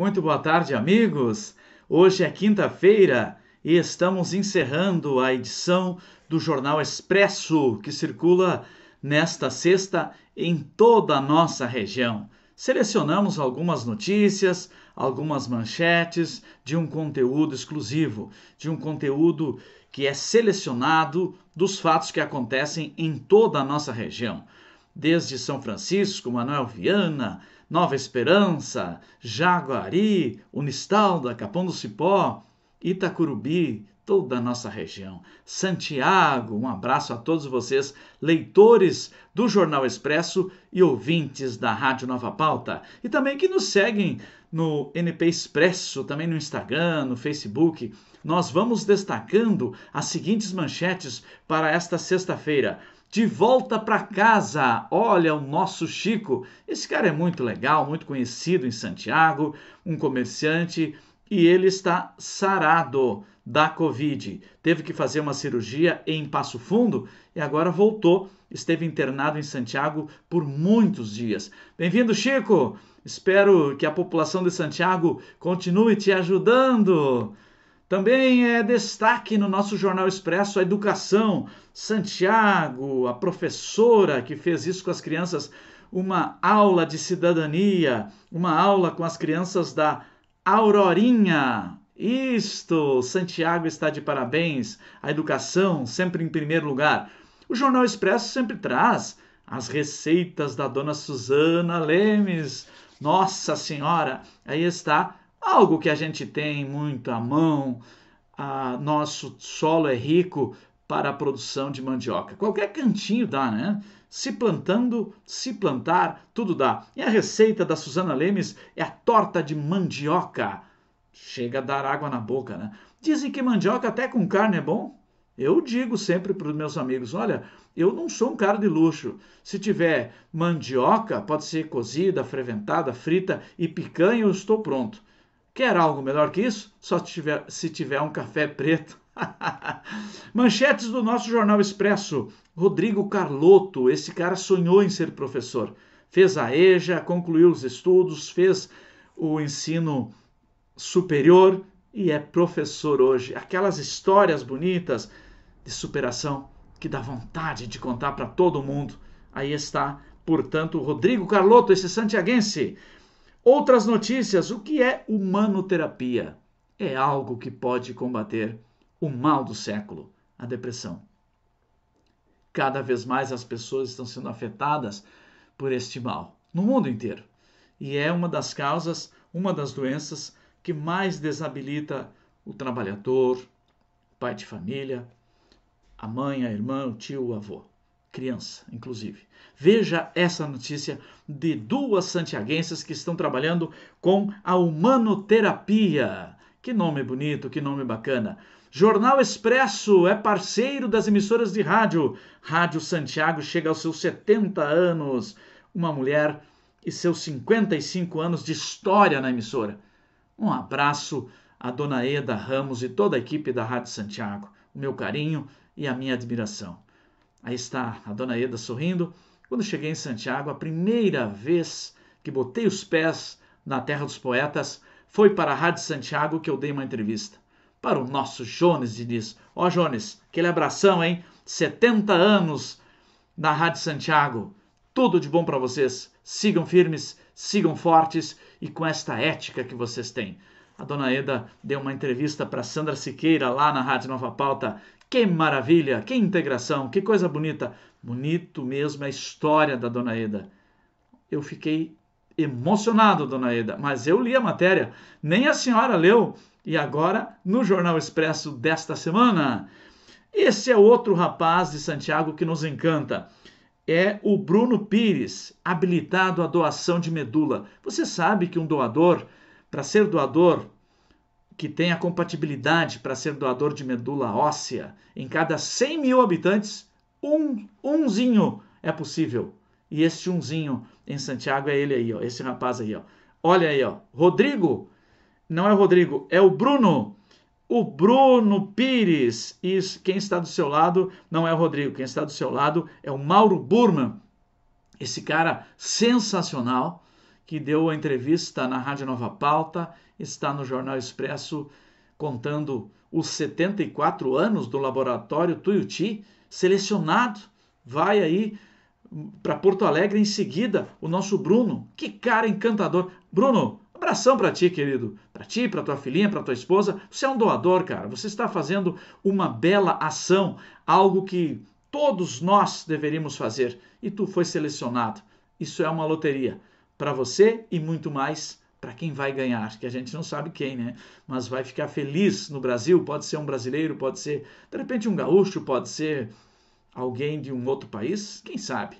Muito boa tarde, amigos. Hoje é quinta-feira e estamos encerrando a edição do Jornal Expresso que circula nesta sexta em toda a nossa região. Selecionamos algumas notícias, algumas manchetes de um conteúdo exclusivo, de um conteúdo que é selecionado dos fatos que acontecem em toda a nossa região, desde São Francisco, Manuel Viana, Nova Esperança, Jaguari, Unistalda, Capão do Cipó, Itacurubi, toda a nossa região. Santiago, um abraço a todos vocês, leitores do Jornal Expresso e ouvintes da Rádio Nova Pauta. E também que nos seguem no NP Expresso, também no Instagram, no Facebook. Nós vamos destacando as seguintes manchetes para esta sexta-feira. De volta para casa, olha o nosso Chico. Esse cara é muito legal, muito conhecido em Santiago, um comerciante e ele está sarado da Covid. Teve que fazer uma cirurgia em Passo Fundo e agora voltou. Esteve internado em Santiago por muitos dias. Bem-vindo, Chico! Espero que a população de Santiago continue te ajudando. Também é destaque no nosso Jornal Expresso a educação. Santiago, a professora que fez isso com as crianças, uma aula de cidadania, uma aula com as crianças da Aurorinha. Isto, Santiago está de parabéns. A educação sempre em primeiro lugar. O Jornal Expresso sempre traz as receitas da dona Suzana Lemes. Nossa Senhora, aí está algo que a gente tem muito à mão. nosso solo é rico para a produção de mandioca. Qualquer cantinho dá, né? Se plantando, se plantar, tudo dá. E a receita da Suzana Lemes é a torta de mandioca. Chega a dar água na boca, né? Dizem que mandioca até com carne é bom. Eu digo sempre para os meus amigos: olha, eu não sou um cara de luxo. Se tiver mandioca, pode ser cozida, freventada, frita e picanha, eu estou pronto. Quer algo melhor que isso? Só tiver, se tiver um café preto. Manchetes do nosso Jornal Expresso. Rodrigo Carlotto, esse cara sonhou em ser professor. Fez a EJA, concluiu os estudos, fez o ensino superior e é professor hoje. Aquelas histórias bonitas de superação que dá vontade de contar para todo mundo. Aí está, portanto, Rodrigo Carlotto, esse santiaguense. Outras notícias: o que é humanoterapia? É algo que pode combater o mal do século, a depressão. Cada vez mais as pessoas estão sendo afetadas por este mal, no mundo inteiro. E é uma das causas, uma das doenças que mais desabilita o trabalhador, pai de família, a mãe, a irmã, o tio, o avô criança, inclusive. Veja essa notícia de duas santiaguenses que estão trabalhando com a humanoterapia. Que nome bonito, que nome bacana. Jornal Expresso é parceiro das emissoras de rádio. Rádio Santiago chega aos seus 70 anos. Uma mulher e seus 55 anos de história na emissora. Um abraço à dona Eda Ramos e toda a equipe da Rádio Santiago. O meu carinho e a minha admiração. Aí está a dona Eda sorrindo. Quando cheguei em Santiago, a primeira vez que botei os pés na terra dos poetas foi para a Rádio Santiago que eu dei uma entrevista. Para o nosso Jones Diniz. Ó Jones, aquele abração, hein? 70 anos na Rádio Santiago. Tudo de bom para vocês. Sigam firmes, sigam fortes e com esta ética que vocês têm. A dona Eda deu uma entrevista para Sandra Siqueira lá na Rádio Nova Pauta. Que maravilha, que integração, que coisa bonita. Bonito mesmo a história da dona Eda. Eu fiquei emocionado, dona Eda, mas eu li a matéria, nem a senhora leu. E agora, no Jornal Expresso desta semana, esse é outro rapaz de Santiago que nos encanta. É o Bruno Pires, habilitado à doação de medula. Você sabe que um doador para ser doador que tenha compatibilidade para ser doador de medula óssea, em cada 100 mil habitantes, um umzinho é possível. E este umzinho em Santiago é ele aí, ó, esse rapaz aí, ó. Olha aí, ó. Rodrigo, não é o Rodrigo, é o Bruno. O Bruno Pires. E quem está do seu lado não é o Rodrigo, quem está do seu lado é o Mauro Burman. Esse cara sensacional que deu a entrevista na Rádio Nova Pauta, está no Jornal Expresso contando os 74 anos do laboratório Tuiuti, selecionado, vai aí hum, para Porto Alegre em seguida, o nosso Bruno. Que cara encantador. Bruno, abração para ti, querido. Para ti, para tua filhinha, para tua esposa. Você é um doador, cara. Você está fazendo uma bela ação, algo que todos nós deveríamos fazer. E tu foi selecionado. Isso é uma loteria para você e muito mais para quem vai ganhar, que a gente não sabe quem, né? Mas vai ficar feliz no Brasil, pode ser um brasileiro, pode ser, de repente, um gaúcho, pode ser alguém de um outro país, quem sabe.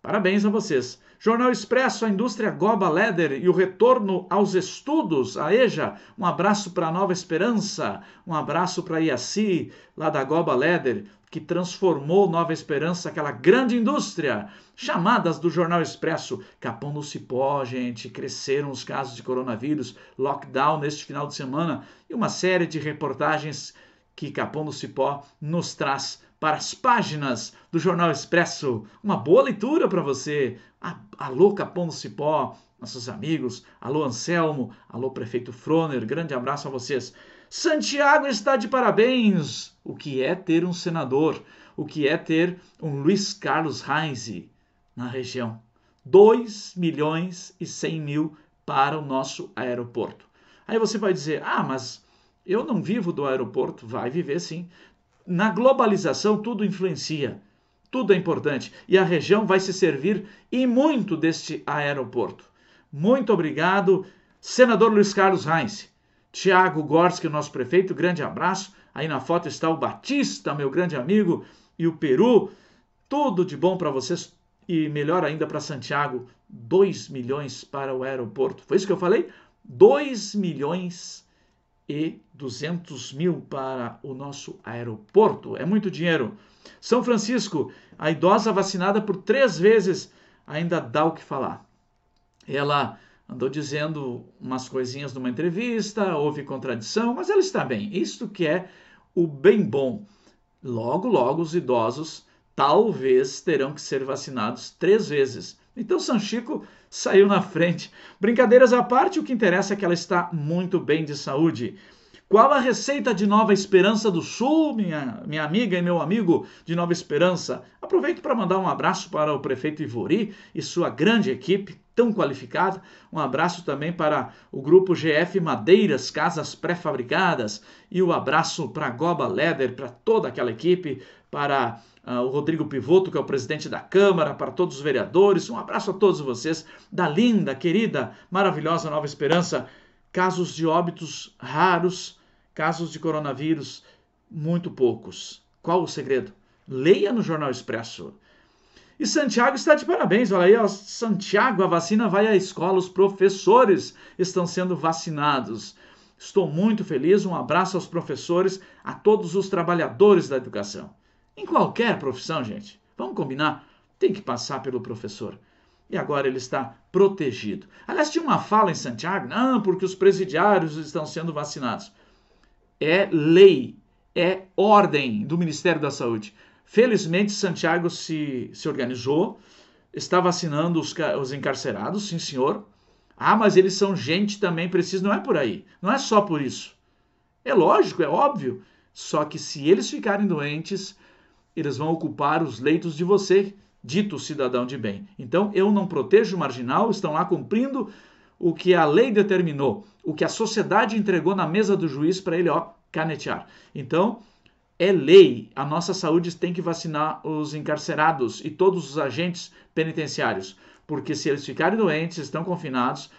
Parabéns a vocês. Jornal Expresso, a indústria Goba Leather e o retorno aos estudos, a EJA. Um abraço para a Nova Esperança, um abraço para a Iaci, lá da Goba Leather, que transformou Nova Esperança, aquela grande indústria. Chamadas do Jornal Expresso. Capão do Cipó, gente, cresceram os casos de coronavírus, lockdown neste final de semana e uma série de reportagens que Capão do Cipó nos traz para as páginas do Jornal Expresso. Uma boa leitura para você. Alô Capão do Cipó, nossos amigos. Alô Anselmo, alô Prefeito Froner. Grande abraço a vocês. Santiago está de parabéns. O que é ter um senador? O que é ter um Luiz Carlos Reis na região? 2 milhões e 100 mil para o nosso aeroporto. Aí você vai dizer: ah, mas eu não vivo do aeroporto. Vai viver sim na globalização tudo influencia, tudo é importante e a região vai se servir e muito deste aeroporto. Muito obrigado, senador Luiz Carlos Reis. Tiago Gorski, nosso prefeito, grande abraço. Aí na foto está o Batista, meu grande amigo, e o Peru. Tudo de bom para vocês e melhor ainda para Santiago. 2 milhões para o aeroporto. Foi isso que eu falei? 2 milhões e 200 mil para o nosso aeroporto. É muito dinheiro. São Francisco, a idosa vacinada por três vezes, ainda dá o que falar. Ela andou dizendo umas coisinhas numa entrevista, houve contradição, mas ela está bem. Isto que é o bem bom. Logo, logo, os idosos talvez terão que ser vacinados três vezes. Então Sanchico saiu na frente. Brincadeiras à parte, o que interessa é que ela está muito bem de saúde. Qual a receita de Nova Esperança do Sul, minha, minha amiga e meu amigo de Nova Esperança? Aproveito para mandar um abraço para o prefeito Ivori e sua grande equipe, tão qualificada. Um abraço também para o grupo GF Madeiras, Casas Pré-Fabricadas. E o um abraço para Goba Leder, para toda aquela equipe, para uh, o Rodrigo Pivoto, que é o presidente da Câmara, para todos os vereadores. Um abraço a todos vocês da linda, querida, maravilhosa Nova Esperança. Casos de óbitos raros, casos de coronavírus muito poucos. Qual o segredo? Leia no Jornal Expresso. E Santiago está de parabéns, olha aí, ó, Santiago, a vacina vai à escola, os professores estão sendo vacinados. Estou muito feliz, um abraço aos professores, a todos os trabalhadores da educação. Em qualquer profissão, gente, vamos combinar, tem que passar pelo professor. E agora ele está protegido. Aliás, tinha uma fala em Santiago, não, porque os presidiários estão sendo vacinados. É lei, é ordem do Ministério da Saúde. Felizmente, Santiago se, se organizou, está vacinando os, os encarcerados, sim senhor. Ah, mas eles são gente também, precisa. Não é por aí, não é só por isso. É lógico, é óbvio. Só que se eles ficarem doentes, eles vão ocupar os leitos de você, dito cidadão de bem. Então, eu não protejo o marginal, estão lá cumprindo o que a lei determinou, o que a sociedade entregou na mesa do juiz para ele, ó, canetear. Então, é lei. A nossa saúde tem que vacinar os encarcerados e todos os agentes penitenciários, porque se eles ficarem doentes, estão confinados,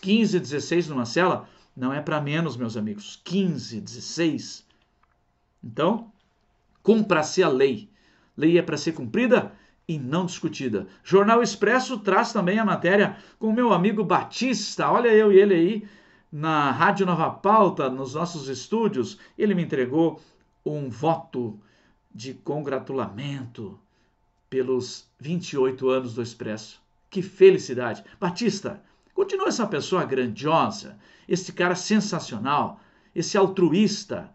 15, 16 numa cela, não é para menos, meus amigos. 15, 16. Então, Cumpra-se a lei. Lei é para ser cumprida e não discutida. Jornal Expresso traz também a matéria com o meu amigo Batista. Olha eu e ele aí na Rádio Nova Pauta, nos nossos estúdios. Ele me entregou um voto de congratulamento pelos 28 anos do Expresso. Que felicidade! Batista, continua essa pessoa grandiosa, esse cara sensacional, esse altruísta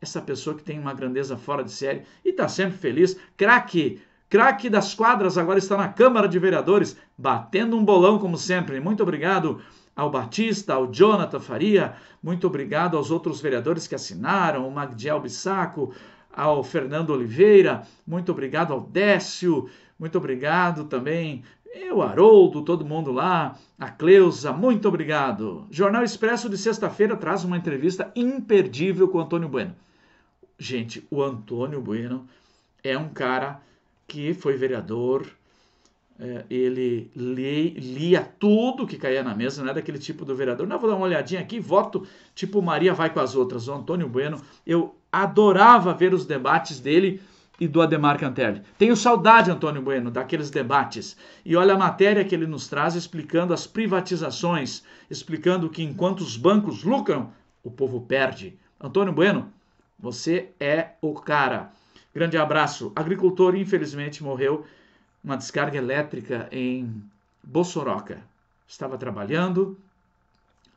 essa pessoa que tem uma grandeza fora de série e está sempre feliz, craque, craque das quadras, agora está na Câmara de Vereadores, batendo um bolão como sempre. Muito obrigado ao Batista, ao Jonathan Faria, muito obrigado aos outros vereadores que assinaram, o Magdiel Bissaco, ao Fernando Oliveira, muito obrigado ao Décio, muito obrigado também eu Haroldo, todo mundo lá, a Cleusa, muito obrigado. Jornal Expresso de sexta-feira traz uma entrevista imperdível com o Antônio Bueno. Gente, o Antônio Bueno é um cara que foi vereador, é, ele lia tudo que caía na mesa, não é daquele tipo do vereador. Não, vou dar uma olhadinha aqui, voto tipo Maria vai com as outras. O Antônio Bueno, eu adorava ver os debates dele e do Ademar Cantelli. Tenho saudade, Antônio Bueno, daqueles debates. E olha a matéria que ele nos traz explicando as privatizações, explicando que enquanto os bancos lucram, o povo perde. Antônio Bueno, você é o cara. Grande abraço. Agricultor, infelizmente, morreu uma descarga elétrica em Bossoroca. Estava trabalhando,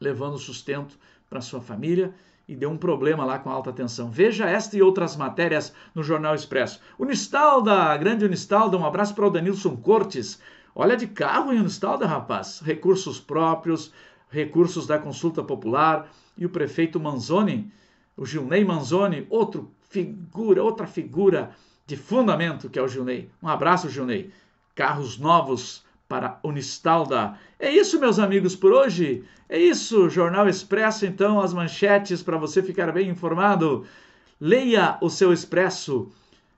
levando sustento para sua família e deu um problema lá com alta tensão. Veja esta e outras matérias no Jornal Expresso. Unistalda, grande Unistalda, um abraço para o Danilson Cortes. Olha de carro em Unistalda, rapaz. Recursos próprios, recursos da consulta popular e o prefeito Manzoni, o Gilney Manzoni, outro figura, outra figura de fundamento que é o Gilney. Um abraço, Gilney. Carros novos para Unistalda. É isso, meus amigos, por hoje. É isso, Jornal Expresso, então, as manchetes para você ficar bem informado. Leia o seu Expresso.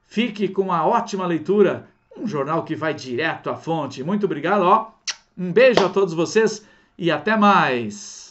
Fique com a ótima leitura. Um jornal que vai direto à fonte. Muito obrigado, ó. Um beijo a todos vocês e até mais.